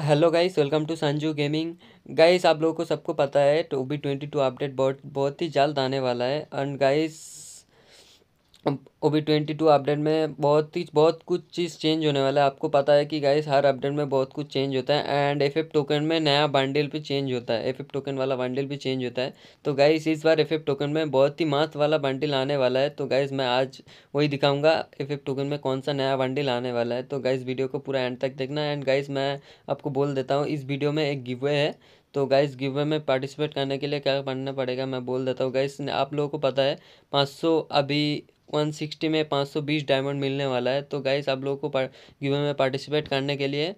hello guys welcome to Sanju gaming guys आप लोगों को सबको पता है two B twenty two update बहुत बहुत ही जल्द आने वाला है and guys O B twenty two update में बहुत ही बहुत कुछ चीज़ चेंज होने वाला है आपको पता है कि गाइस हर अपडेट में बहुत कुछ चेंज होता है एंड एफ एफ टोकन में नया बंडल भी चेंज होता है एफ एफ टोकन वाला बंडल भी चेंज होता है तो गाइस इस बार एफ एफ टोकन में बहुत ही मास्त वाला बंडल आने वाला है तो गाइस मैं आज वही दिखाऊंगा एफ एफ टोकन में कौन सा नया बंडल आने वाला है तो गाइज वीडियो को पूरा एंड तक देखना एंड गाइज मैं आपको बोल देता हूँ इस वीडियो में एक गिवे है तो गाइस गिवे में पार्टिसिपेट करने के लिए क्या पढ़ना पड़ेगा मैं बोल देता हूँ गाइस आप लोगों को पता है 500 अभी 160 में 520 डायमंड मिलने वाला है तो गाइस आप लोगों को गिवे में पार्टिसिपेट करने के लिए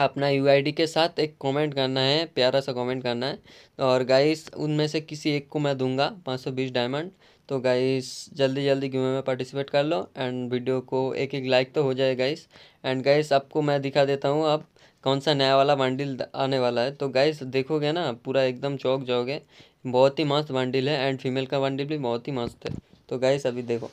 अपना यू आई डी के साथ एक कमेंट करना है प्यारा सा कमेंट करना है और गाइस उनमें से किसी एक को मैं दूंगा 520 डायमंड तो गाइस जल्दी जल्दी गेम में पार्टिसिपेट कर लो एंड वीडियो को एक एक लाइक तो हो जाए गाइस एंड गाइस आपको मैं दिखा देता हूँ अब कौन सा नया वाला वांडिल आने वाला है तो गाइस देखोगे ना पूरा एकदम चौक जाओगे बहुत ही मस्त वांडिल है एंड फीमेल का बंडल भी बहुत ही मस्त है तो गाइस अभी देखो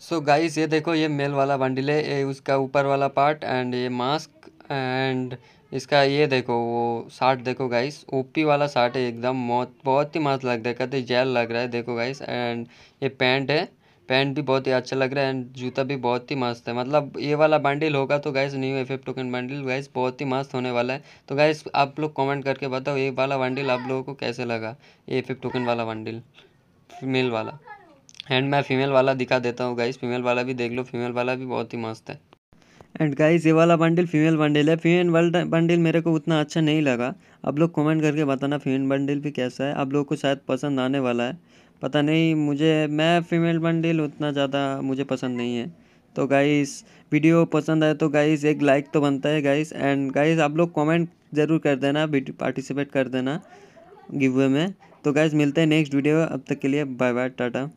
सो so गाइस ये देखो ये मेल वाला बंडल है ये उसका ऊपर वाला पार्ट एंड ये मास्क एंड इसका ये देखो वो शार्ट देखो गाइस ओपी वाला शार्ट है एकदम मौत बहुत ही मस्त लग रहा है कहते जेल लग रहा है देखो गाइस एंड ये पैंट है पैंट भी बहुत ही अच्छा लग रहा है एंड जूता भी बहुत ही मस्त है मतलब ये वाला बंडल होगा तो guys new F F token bundle guys बहुत ही मस्त होने वाला है तो गाइस आप लोग कमेंट करके बताओ ये वाला बंडल आप लोगों को कैसे लगा ये एफ टोकन वाला बंडल मेल वाला एंड मैं फीमेल वाला दिखा देता हूँ गाइस फीमेल वाला भी देख लो फीमेल वाला भी बहुत ही मस्त है एंड गाइस ये वाला बंडल फीमेल बंडल है फीमेल बंडल मेरे को उतना अच्छा नहीं लगा आप लोग कमेंट करके बताना फीमेल बंडल भी कैसा है आप लोग को शायद पसंद आने वाला है पता नहीं मुझे मैं फीमेल बंडल उतना ज़्यादा मुझे पसंद नहीं है तो गाइस वीडियो पसंद आए तो गाइस एक लाइक तो बनता है गाइस एंड गाइस आप लोग कमेंट ज़रूर कर देना पार्टिसिपेट कर देना गिवे में तो गाइस मिलते हैं नेक्स्ट वीडियो अब तक के लिए बाय बाय टाटा